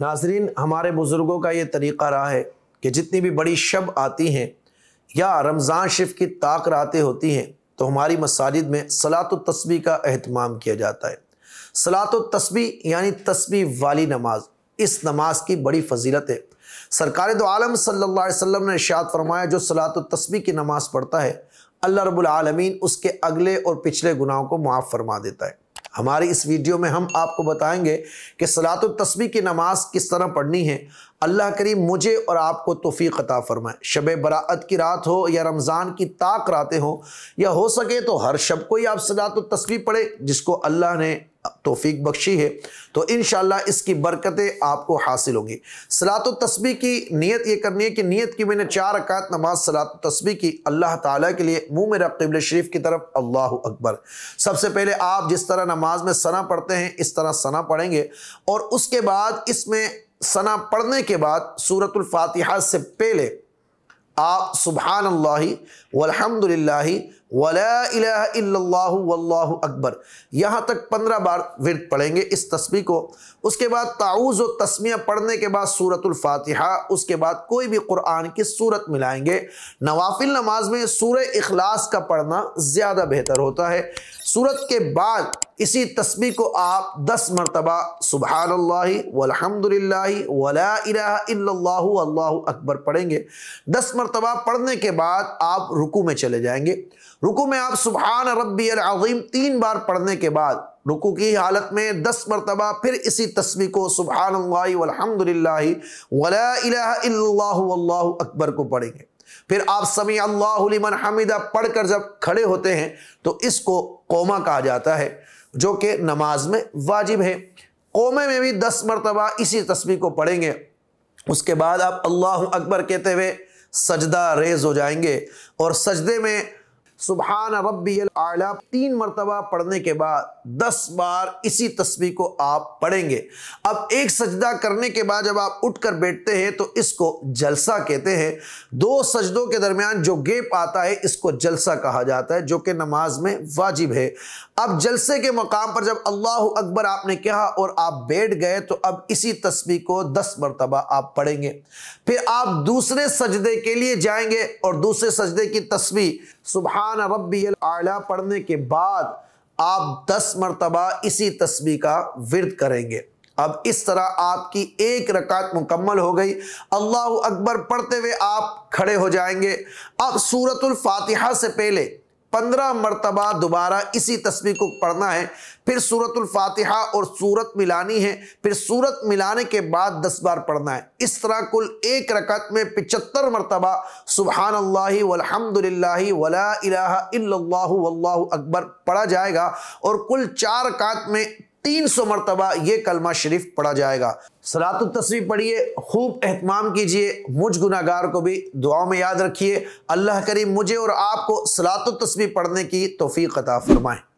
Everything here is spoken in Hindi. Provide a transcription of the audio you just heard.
नाजरीन हमारे बुज़ुर्गों का ये तरीक़ा रहा है कि जितनी भी बड़ी शब आती हैं या रमज़ान शिफ की ताक रातें होती हैं तो हमारी मसाजिद में सलात तस्बी का अहतमाम किया जाता है सलात तस्बी यानी तस्बी वाली नमाज इस नमाज की बड़ी फजीलत है सरकार दो आलम सल्ला वसम ने इर्शाद फरमाया जो सलात तस्बी की नमाज पढ़ता है अल्लाह रबालमीन उसके अगले और पिछले गुनाहों को मुआफ़ फरमा देता है हमारी इस वीडियो में हम आपको बताएंगे कि सलात तस्बी की नमाज किस तरह पढ़नी है अल्लाह करीम मुझे और आपको तोफ़ी अता फरमाए शब बरात की रात हो या रमज़ान की ताक रातें हो या हो सके तो हर शब को ही आप सलात तस्बी पढ़े जिसको अल्लाह ने तोफीक बख्शी है तो इन इसकी बरकतें आपको हासिल होंगी सलात तस्बी की नीयत ये करनी है कि नीयत की मैंने चार अकात नमाज सलात तस्बी की अल्लाह ताला के लिए मुँह में रब शरीफ की तरफ अल्लाह अकबर सबसे पहले आप जिस तरह नमाज में सना पढ़ते हैं इस तरह सना पढ़ेंगे और उसके बाद इसमें सना पढ़ने के बाद सूरतुल फातिहा से पहले आप सुबहानल्ला अल्लाह वलहमदिल्ला वला वल्लाह अकबर यहाँ तक पंद्रह बार विरत पढ़ेंगे इस तस्वीर को उसके बाद ताउज़ व तस्मिया पढ़ने के बाद सूरतुल्फातिहा उसके बाद कोई भी कुरान की सूरत मिलाएंगे नवाफिल नमाज में सूर अखलास का पढ़ना ज़्यादा बेहतर होता है सूरत के बाद इसी तस्वीर को आप दस मरतबा सुबहानल्लाहमदिल्ला वला अकबर पढ़ेंगे दस मरतबा पढ़ने के बाद आप रुकू में चले जाएंगे रुकू में आप सुबहान रबी अज़ीम तीन बार पढ़ने के बाद रुकू की हालत में दस मरतबा फिर इसी तस्वीर को सुबहान अकबर को पढ़ेंगे फिर आप समी अल्लाहमन हमिदा पढ़ कर जब खड़े होते हैं तो इसको कोमा कहा जाता है जो कि नमाज में वाजिब है कोमे में भी दस मरतबा इसी तस्वीर को पढ़ेंगे उसके बाद आप अल्लाह अकबर कहते हुए सजदा रेज हो जाएंगे और सजदे में सुबहान रबी आला तीन मरतबा पढ़ने के बाद दस बार इसी तस्वीर को आप पढ़ेंगे अब एक सजदा करने के बाद जब आप उठ कर बैठते हैं तो इसको जलसा कहते हैं दो सजदों के दरमियान जो गेप आता है इसको जलसा कहा जाता है जो कि नमाज में वाजिब है अब जलसे के मकाम पर जब अल्लाह अकबर आपने कहा और आप बैठ गए तो अब इसी तस्वीर को दस मरतबा आप पढ़ेंगे फिर आप दूसरे सजदे के लिए जाएंगे और दूसरे सजदे की तस्वीर सुबह सुबहान रबी आला पढ़ने के बाद आप दस मरतबा इसी तस्वीर का विरद करेंगे अब इस तरह आपकी एक रकात मुकम्मल हो गई अल्लाह अकबर पढ़ते हुए आप खड़े हो जाएंगे अब सूरतुल फातिहा से पहले पंद्रह मरतबा दोबारा इसी तस्वीर को पढ़ना है फिर सूरतुल फातिहा और सूरत मिलानी है फिर सूरत मिलाने के बाद दस बार पढ़ना है इस तरह कुल एक रकत में पिचत्तर मरतबा सुबहान अल्लाह वला अकबर पढ़ा जाएगा और कुल चार रकात में तीन सौ मरतबा ये कलमा शरीफ पढ़ा जाएगा सलात तस्वीर पढ़िए खूब अहतमाम कीजिए मुझ गुनागार को भी दुआओं में याद रखिए अल्लाह करीम मुझे और आपको सलात तस्वीर पढ़ने की तोफ़ी कता फ़रमाएँ